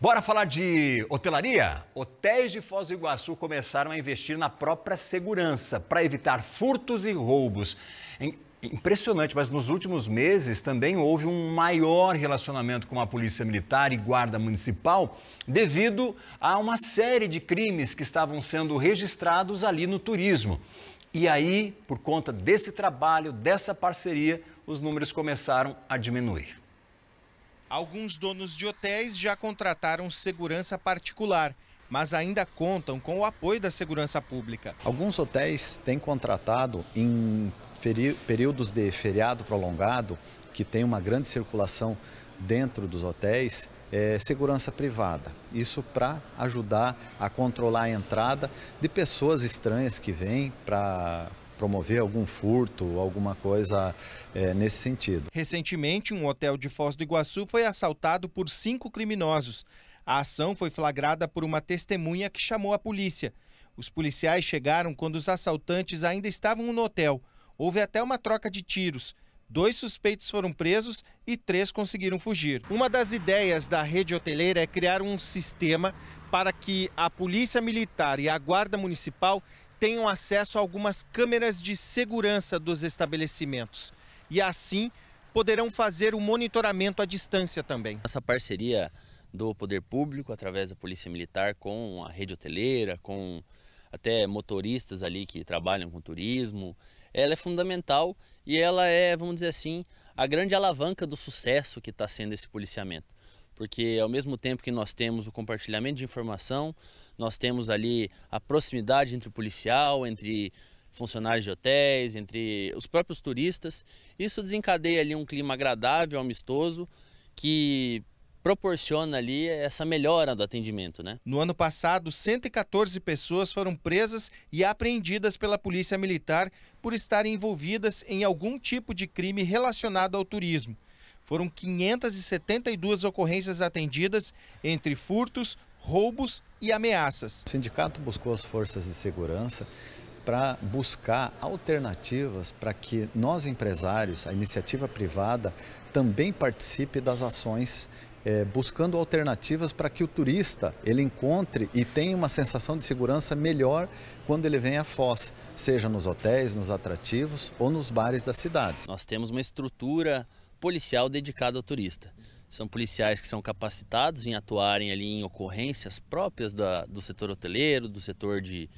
Bora falar de hotelaria? Hotéis de Foz do Iguaçu começaram a investir na própria segurança para evitar furtos e roubos. Impressionante, mas nos últimos meses também houve um maior relacionamento com a Polícia Militar e Guarda Municipal devido a uma série de crimes que estavam sendo registrados ali no turismo. E aí, por conta desse trabalho, dessa parceria, os números começaram a diminuir. Alguns donos de hotéis já contrataram segurança particular, mas ainda contam com o apoio da segurança pública. Alguns hotéis têm contratado em períodos de feriado prolongado, que tem uma grande circulação dentro dos hotéis, é, segurança privada. Isso para ajudar a controlar a entrada de pessoas estranhas que vêm para promover algum furto, alguma coisa é, nesse sentido. Recentemente, um hotel de Foz do Iguaçu foi assaltado por cinco criminosos. A ação foi flagrada por uma testemunha que chamou a polícia. Os policiais chegaram quando os assaltantes ainda estavam no hotel. Houve até uma troca de tiros. Dois suspeitos foram presos e três conseguiram fugir. Uma das ideias da rede hoteleira é criar um sistema para que a Polícia Militar e a Guarda Municipal tenham acesso a algumas câmeras de segurança dos estabelecimentos e assim poderão fazer o monitoramento à distância também. Essa parceria do poder público através da Polícia Militar com a rede hoteleira, com até motoristas ali que trabalham com turismo, ela é fundamental e ela é, vamos dizer assim, a grande alavanca do sucesso que está sendo esse policiamento porque ao mesmo tempo que nós temos o compartilhamento de informação, nós temos ali a proximidade entre o policial, entre funcionários de hotéis, entre os próprios turistas. Isso desencadeia ali um clima agradável, amistoso, que proporciona ali essa melhora do atendimento, né? No ano passado, 114 pessoas foram presas e apreendidas pela Polícia Militar por estarem envolvidas em algum tipo de crime relacionado ao turismo. Foram 572 ocorrências atendidas entre furtos, roubos e ameaças. O sindicato buscou as forças de segurança para buscar alternativas para que nós empresários, a iniciativa privada, também participe das ações é, buscando alternativas para que o turista ele encontre e tenha uma sensação de segurança melhor quando ele vem à Foz, seja nos hotéis, nos atrativos ou nos bares da cidade. Nós temos uma estrutura policial dedicado ao turista. São policiais que são capacitados em atuarem ali em ocorrências próprias da, do setor hoteleiro, do setor de,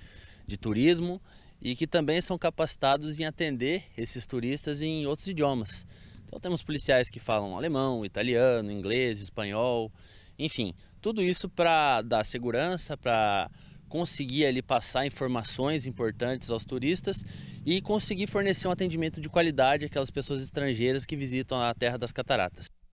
de turismo e que também são capacitados em atender esses turistas em outros idiomas. Então temos policiais que falam alemão, italiano, inglês, espanhol, enfim, tudo isso para dar segurança, para conseguir ali passar informações importantes aos turistas e conseguir fornecer um atendimento de qualidade àquelas pessoas estrangeiras que visitam a Terra das Cataratas.